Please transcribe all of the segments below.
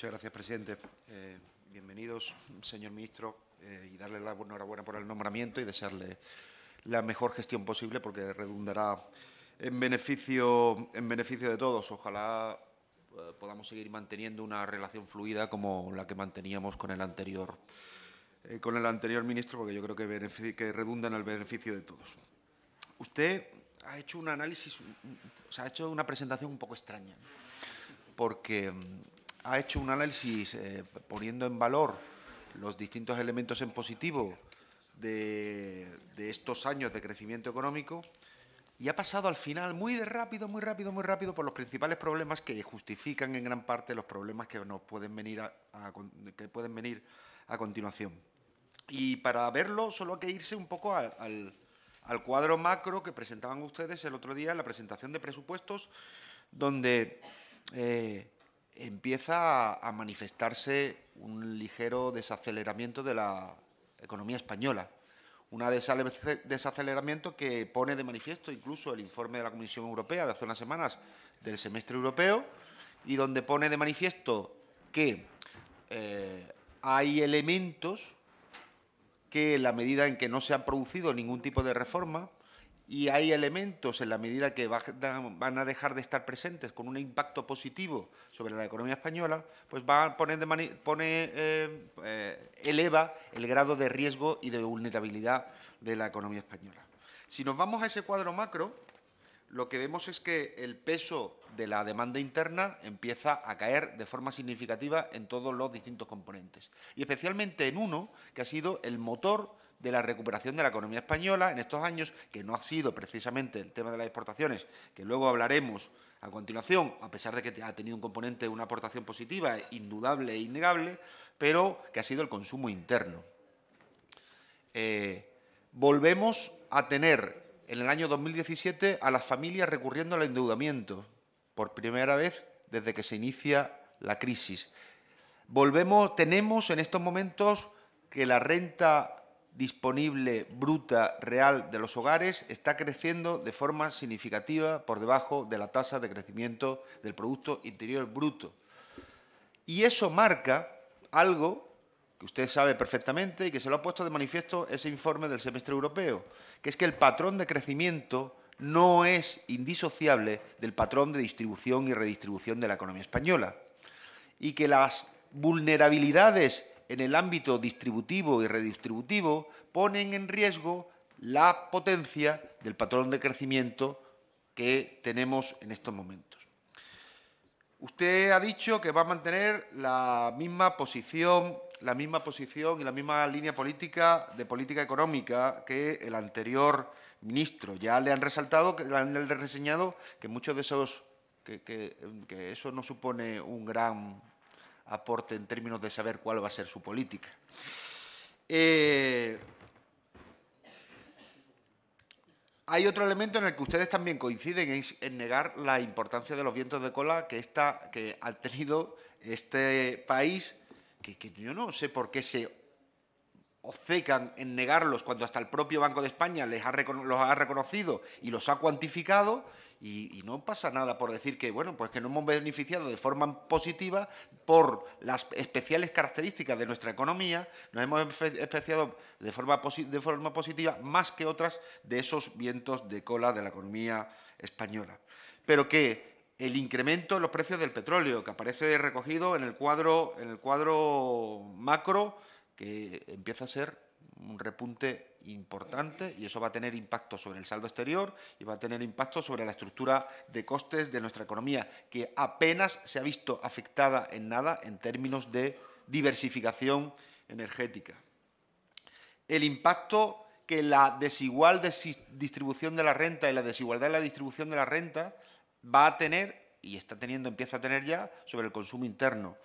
Muchas gracias, presidente. Eh, bienvenidos, señor ministro, eh, y darle la enhorabuena por el nombramiento y desearle la mejor gestión posible porque redundará en beneficio, en beneficio de todos. Ojalá eh, podamos seguir manteniendo una relación fluida como la que manteníamos con el anterior, con el anterior ministro, porque yo creo que, que redunda en el beneficio de todos. Usted ha hecho un análisis, ha hecho una presentación un poco extraña, porque mm, ha hecho un análisis eh, poniendo en valor los distintos elementos en positivo de, estos años de crecimiento económico y ha pasado al final muy de rápido, muy rápido, muy rápido por los principales problemas que justifican en gran parte los problemas que nos pueden venir a, que pueden venir a continuación. Y para verlo solo hay que irse un poco al, cuadro macro que presentaban ustedes el otro día en la presentación de presupuestos, donde eh, empieza a manifestarse un ligero desaceleramiento de la economía española. Un desaceleramiento que pone de manifiesto incluso el informe de la Comisión Europea de hace unas semanas del semestre europeo y donde pone de manifiesto que eh, hay elementos que en la medida en que no se ha producido ningún tipo de reforma y hay elementos en la medida que van a dejar de estar presentes con un impacto positivo sobre la economía española, pues va a poner eh, eh, eleva el grado de riesgo y de vulnerabilidad de la economía española. Si nos vamos a ese cuadro macro, lo que vemos es que el peso de la demanda interna empieza a caer de forma significativa en todos los distintos componentes, y especialmente en uno que ha sido el motor de la recuperación de la economía española en estos años, que no ha sido precisamente el tema de las exportaciones, que luego hablaremos a continuación, a pesar de que ha tenido un componente, una aportación positiva, indudable e innegable, pero que ha sido el consumo interno. Eh, volvemos a tener en el año 2017 a las familias recurriendo al endeudamiento, por primera vez desde que se inicia la crisis. Volvemos, tenemos en estos momentos que la renta disponible bruta real de los hogares está creciendo de forma significativa por debajo de la tasa de crecimiento del Producto Interior Bruto. Y eso marca algo que usted sabe perfectamente y que se lo ha puesto de manifiesto ese informe del semestre europeo, que es que el patrón de crecimiento no es indisociable del patrón de distribución y redistribución de la economía española y que las vulnerabilidades en el ámbito distributivo y redistributivo ponen en riesgo la potencia del patrón de crecimiento que tenemos en estos momentos. Usted ha dicho que va a mantener la misma posición, la misma posición y la misma línea política de política económica que el anterior ministro. Ya le han resaltado, le han reseñado que muchos de esos que, eso no supone un gran aporte en términos de saber cuál va a ser su política. Eh, hay otro elemento en el que ustedes también coinciden, es en negar la importancia de los vientos de cola que, que ha tenido este país, que, yo no sé por qué se obcecan en negarlos cuando hasta el propio Banco de España les los ha reconocido y los ha cuantificado y, no pasa nada por decir que, bueno, pues que nos hemos beneficiado de forma positiva por las especiales características de nuestra economía, nos hemos beneficiado de forma, de forma positiva más que otras de esos vientos de cola de la economía española. Pero que el incremento en los precios del petróleo, que aparece recogido en el cuadro, en el cuadro macro, que empieza a ser un repunte importante y eso va a tener impacto sobre el saldo exterior y va a tener impacto sobre la estructura de costes de nuestra economía, que apenas se ha visto afectada en nada en términos de diversificación energética. El impacto que la desigual distribución de la renta y la desigualdad en la distribución de la renta va a tener, y está teniendo, empieza a tener ya, sobre el consumo interno.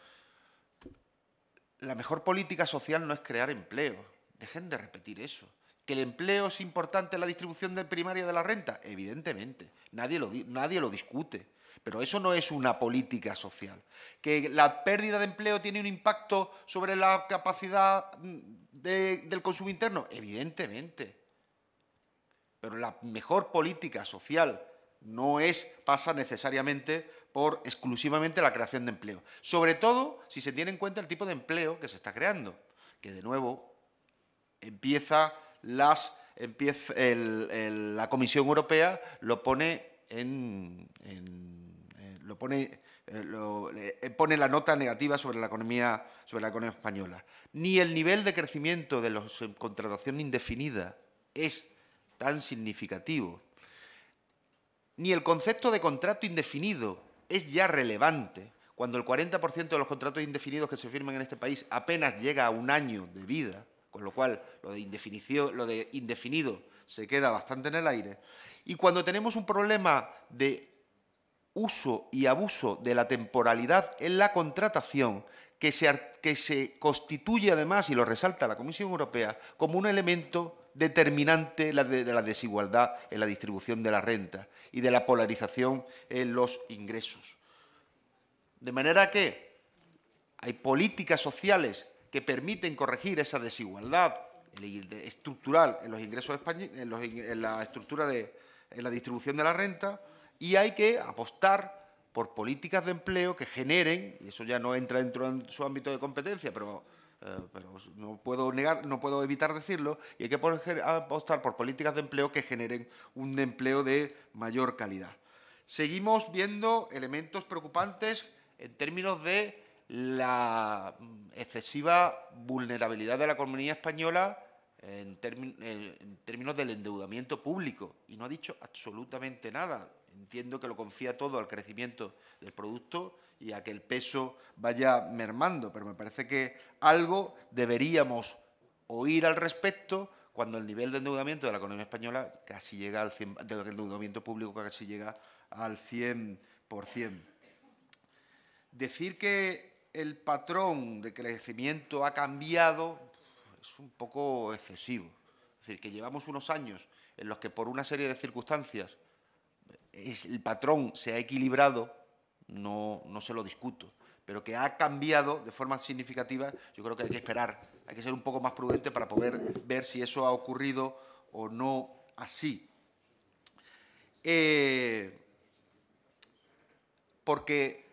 La mejor política social no es crear empleo, Dejen de repetir eso. ¿Que el empleo es importante en la distribución de primaria de la renta? Evidentemente, nadie lo, discute. Pero eso no es una política social. Que la pérdida de empleo tiene un impacto sobre la capacidad mm, del consumo interno, evidentemente. Pero la mejor política social no es, pasa necesariamente por exclusivamente la creación de empleo. Sobre todo si se tiene en cuenta el tipo de empleo que se está creando, que de nuevo empieza las, empieza la Comisión Europea lo pone en, eh, lo pone eh, eh, pone la nota negativa sobre la economía sobre la economía española. Ni el nivel de crecimiento de la contratación indefinida es tan significativo. Ni el concepto de contrato indefinido es ya relevante cuando el 40% de los contratos indefinidos que se firman en este país apenas llega a un año de vida con lo cual, lo de, indefinido, lo de indefinido se queda bastante en el aire. Y cuando tenemos un problema de uso y abuso de la temporalidad en la contratación, que que se constituye además, y lo resalta la Comisión Europea, como un elemento determinante de la desigualdad en la distribución de la renta y de la polarización en los ingresos. De manera que hay políticas sociales que permiten corregir esa desigualdad estructural en los ingresos en, en la estructura de la distribución de la renta y hay que apostar por políticas de empleo que generen, y eso ya no entra dentro de su ámbito de competencia, pero, eh, pero no puedo negar, no puedo evitar decirlo, y hay que apostar por políticas de empleo que generen un empleo de mayor calidad. Seguimos viendo elementos preocupantes en términos de la mm, excesiva vulnerabilidad de la economía española en, términos del endeudamiento público y no ha dicho absolutamente nada. Entiendo que lo confía todo al crecimiento del producto y a que el peso vaya mermando, pero me parece que algo deberíamos oír al respecto cuando el nivel de endeudamiento de la economía española casi llega al 100, endeudamiento público casi llega al 100%. Decir que el patrón de crecimiento ha cambiado es un poco excesivo. Es decir, que llevamos unos años en los que por una serie de circunstancias el patrón se ha equilibrado, no, no se lo discuto, pero que ha cambiado de forma significativa, yo creo que hay que esperar, hay que ser un poco más prudente para poder ver si eso ha ocurrido o no así. Eh, porque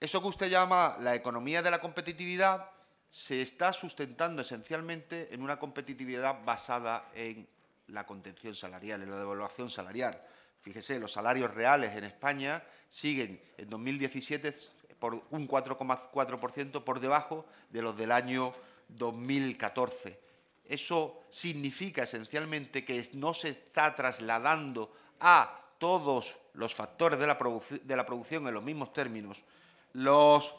eso que usted llama la economía de la competitividad se está sustentando esencialmente en una competitividad basada en la contención salarial, en la devaluación salarial. Fíjese, los salarios reales en España siguen en 2017 por un 4,4% por debajo de los del año 2014. Eso significa esencialmente que no se está trasladando a todos los factores de la, de la producción en los mismos términos las,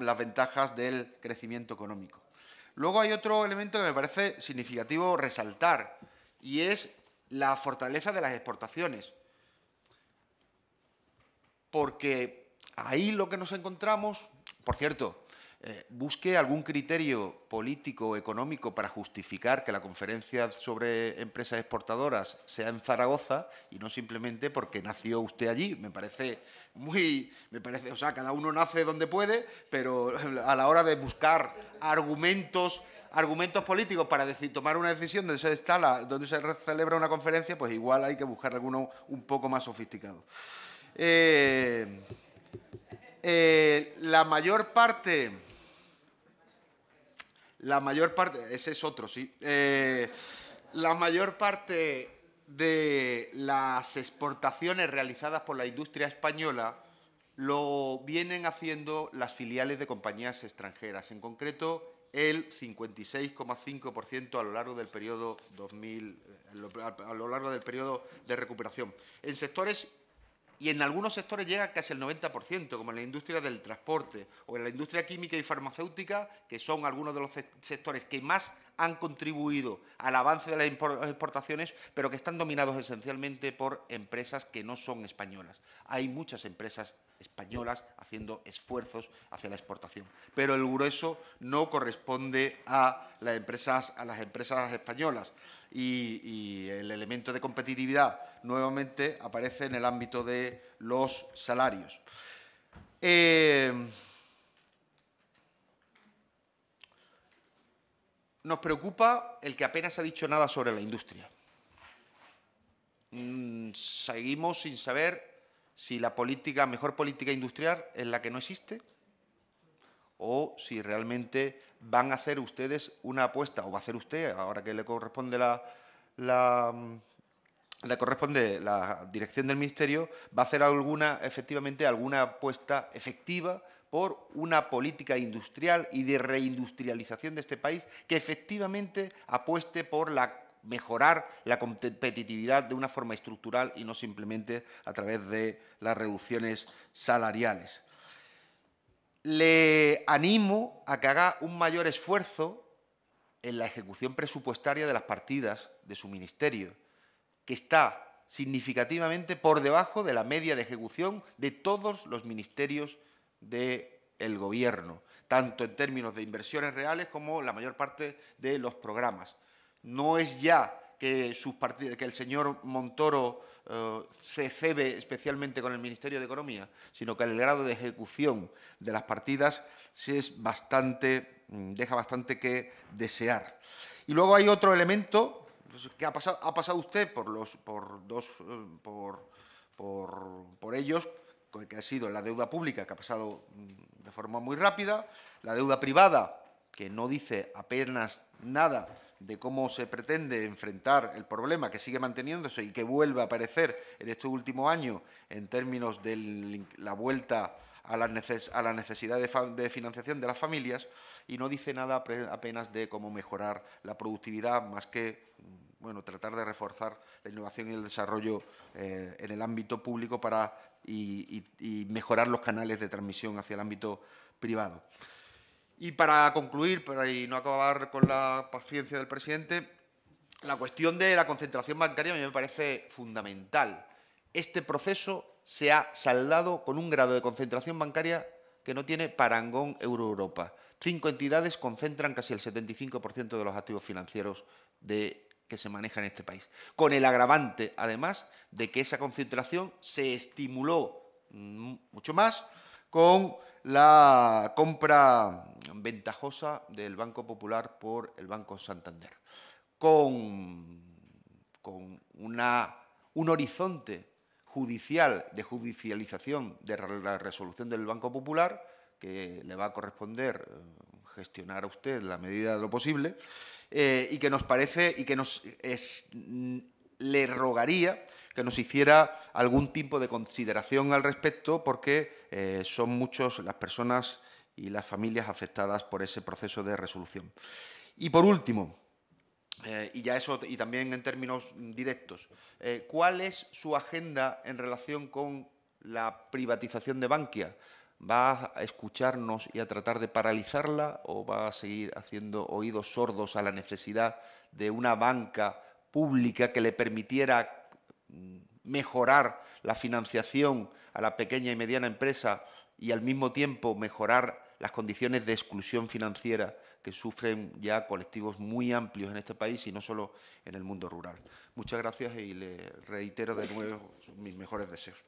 las ventajas del crecimiento económico. Luego hay otro elemento que me parece significativo resaltar y es la fortaleza de las exportaciones. Porque ahí lo que nos encontramos, por cierto, eh, busque algún criterio político o económico para justificar que la conferencia sobre empresas exportadoras sea en Zaragoza y no simplemente porque nació usted allí. Me parece muy, me parece, o sea, cada uno nace donde puede, pero a la hora de buscar argumentos argumentos políticos para tomar una decisión donde se, instala, donde se celebra una conferencia, pues igual hay que buscar alguno un poco más sofisticado. Eh, eh, la mayor parte la mayor parte, ese es otro, sí. Eh, la mayor parte de las exportaciones realizadas por la industria española lo vienen haciendo las filiales de compañías extranjeras, en concreto el 56,5% a lo largo del periodo 2000, eh, a lo largo del periodo de recuperación, en sectores y en algunos sectores llega casi el 90%, como en la industria del transporte o en la industria química y farmacéutica, que son algunos de los sectores que más han contribuido al avance de las exportaciones, pero que están dominados esencialmente por empresas que no son españolas. Hay muchas empresas españolas haciendo esfuerzos hacia la exportación, pero el grueso no corresponde a las empresas, a las empresas españolas y, el elemento de competitividad nuevamente aparece en el ámbito de los salarios. Eh, nos preocupa el que apenas ha dicho nada sobre la industria. Mm, seguimos sin saber si la política, mejor política industrial es la que no existe o si realmente van a hacer ustedes una apuesta, o va a hacer usted, ahora que le corresponde la, mm, corresponde la dirección del Ministerio, va a hacer alguna, efectivamente, alguna apuesta efectiva por una política industrial y de reindustrialización de este país que efectivamente apueste por la mejorar la competitividad de una forma estructural y no simplemente a través de las reducciones salariales. Le animo a que haga un mayor esfuerzo en la ejecución presupuestaria de las partidas de su ministerio, que está significativamente por debajo de la media de ejecución de todos los ministerios del Gobierno, tanto en términos de inversiones reales como la mayor parte de los programas. No es ya que, sus que el señor Montoro eh, se cebe especialmente con el Ministerio de Economía, sino que el grado de ejecución de las partidas es bastante, mm, deja bastante que desear. Y luego hay otro elemento que ha pasado, usted por, los, por, dos, eh, por, por ellos, que ha sido la deuda pública, que ha pasado mm, de forma muy rápida, la deuda privada, que no dice apenas nada de cómo se pretende enfrentar el problema que sigue manteniéndose y que vuelve a aparecer en este último año en términos de la vuelta a la necesidad de, financiación de las familias y no dice nada apenas de cómo mejorar la productividad más que bueno, tratar de reforzar la innovación y el desarrollo eh, en el ámbito público para, y mejorar los canales de transmisión hacia el ámbito privado. Y para concluir, para ahí no acabar con la paciencia del presidente, la cuestión de la concentración bancaria a mí me parece fundamental. Este proceso se ha saldado con un grado de concentración bancaria que no tiene parangón Euro-Europa. Cinco entidades concentran casi el 75% de los activos financieros que se manejan en este país. Con el agravante, además, de que esa concentración se estimuló mm, mucho más con la compra ventajosa del Banco Popular por el Banco Santander, con, con una, un horizonte judicial de judicialización de la resolución del Banco Popular, que le va a corresponder eh, gestionar a usted la medida de lo posible, eh, y que nos parece y que nos le rogaría que nos hiciera algún tipo de consideración al respecto, porque eh, son muchos las personas y las familias afectadas por ese proceso de resolución. Y por último, eh, y ya eso, y también en términos directos, eh, ¿cuál es su agenda en relación con la privatización de Bankia? ¿Va a escucharnos y a tratar de paralizarla o va a seguir haciendo oídos sordos a la necesidad de una banca pública que le permitiera mejorar la financiación a la pequeña y mediana empresa y al mismo tiempo mejorar las condiciones de exclusión financiera que sufren ya colectivos muy amplios en este país y no solo en el mundo rural. Muchas gracias y le reitero de nuevo mis mejores deseos.